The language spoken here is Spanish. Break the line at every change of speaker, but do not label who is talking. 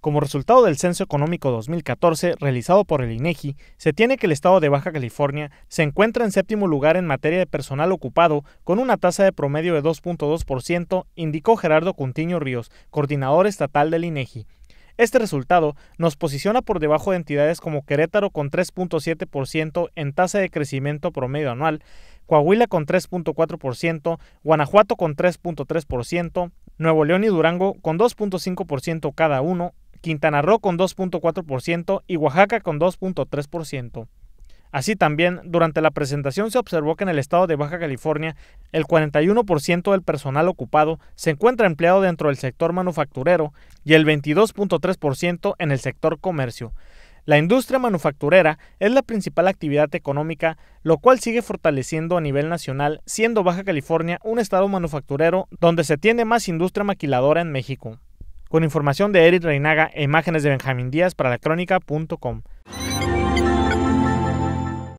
Como resultado del Censo Económico 2014 realizado por el INEGI, e se tiene que el estado de Baja California se encuentra en séptimo lugar en materia de personal ocupado con una tasa de promedio de 2.2%, indicó Gerardo Cuntiño Ríos, coordinador estatal del INEGI. E este resultado nos posiciona por debajo de entidades como Querétaro con 3.7% en tasa de crecimiento promedio anual, Coahuila con 3.4%, Guanajuato con 3.3%, Nuevo León y Durango con 2.5% cada uno Quintana Roo con 2.4% y Oaxaca con 2.3%. Así también, durante la presentación se observó que en el estado de Baja California, el 41% del personal ocupado se encuentra empleado dentro del sector manufacturero y el 22.3% en el sector comercio. La industria manufacturera es la principal actividad económica, lo cual sigue fortaleciendo a nivel nacional, siendo Baja California un estado manufacturero donde se tiene más industria maquiladora en México. Con información de Eric Reinaga e imágenes de Benjamín Díaz para la crónica.com.